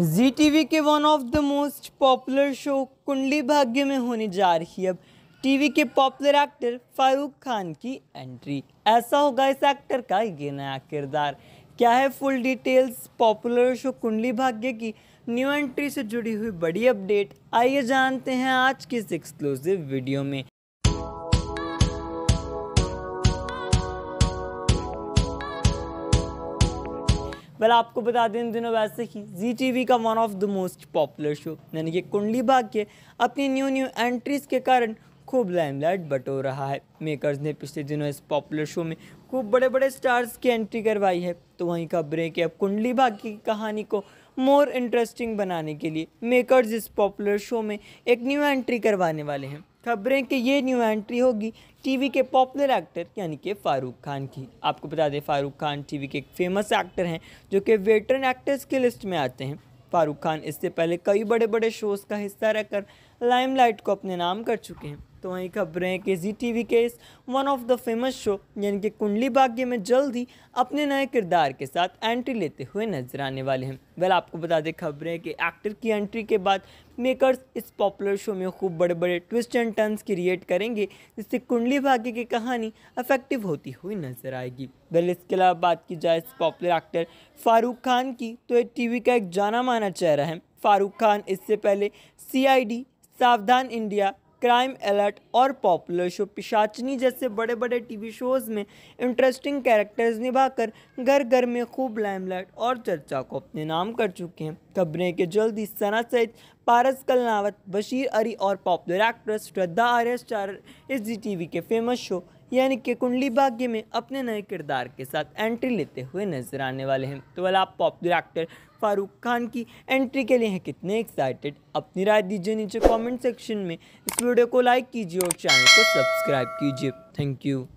जी वी के one of the most popular show Kundali Bhagya में होने जा रही है अब टीवी के पॉपुलर एक्टर फारूक खान की एंट्री ऐसा होगा इस एक्टर का ये नया किरदार क्या है full details popular show Kundali भाग्य की न्यू एंट्री से जुड़ी हुई बड़ी अपडेट आइए जानते हैं आज की इस एक्सक्लूसिव वीडियो में वेल आपको बता दें इन दिनों वैसे ही जी टी का one of the most popular show यानी कि कुंडली भाग्य अपनी न्यू न्यू एंट्रीज़ के कारण खूब लाइमलाइट बटो रहा है मेकर्स ने पिछले दिनों इस पॉपुलर शो में खूब बड़े बड़े स्टार्स की एंट्री करवाई है तो वहीं खबरें कि अब कुंडली भाग्य की कहानी को मोर इंटरेस्टिंग बनाने के लिए मेकर्स इस पॉपुलर शो में एक न्यू एंट्री करवाने वाले हैं खबरें कि ये न्यू एंट्री होगी टीवी के पॉपुलर एक्टर यानी कि फ़ारूक खान की आपको बता दें फ़ारूक खान टीवी के एक फेमस एक्टर हैं जो कि वेटरन एक्टर्स की लिस्ट में आते हैं फ़ारूक खान इससे पहले कई बड़े बड़े शोज़ का हिस्सा रहकर लाइमलाइट को अपने नाम कर चुके हैं तो वहीं खबरें हैं कि जी टी वी के इस one of the famous show यानी कि कुंडली भाग्य में जल्द ही अपने नए किरदार के साथ एंट्री लेते हुए नजर आने वाले हैं वेल आपको बता दें खबरें हैं कि एक्टर की एंट्री के बाद मेकर्स इस पॉपुलर शो में खूब बड़े बड़े ट्विस्ट एंड टर्न्स क्रिएट करेंगे जिससे कुंडली भाग्य की कहानी अफेक्टिव होती हुई नजर आएगी वेल इसके अलावा बात की जाए इस पॉपुलर एक्टर फारूक खान की तो टी वी का एक जाना माना चेहरा है फारूक खान इससे पहले डी सावधान इंडिया क्राइम अलर्ट और पॉपुलर शो पिशाचनी जैसे बड़े बड़े टीवी शोज़ में इंटरेस्टिंग कैरेक्टर्स निभाकर घर घर में खूब लाइमलाइट और चर्चा को अपने नाम कर चुके हैं खबरें के जल्द ही सना सहित पारस कलनावत बशीर अरी और popular actress Shraddha Arya star इस जी टी के फेमस शो यानी कि कुंडली भाग्य में अपने नए किरदार के साथ एंट्री लेते हुए नजर आने वाले हैं तो वाला आप पॉपुलर एक्टर फारूक खान की एंट्री के लिए हैं कितने एक्साइटेड अपनी राय दीजिए नीचे कमेंट सेक्शन में इस वीडियो को लाइक कीजिए और चैनल को सब्सक्राइब कीजिए थैंक यू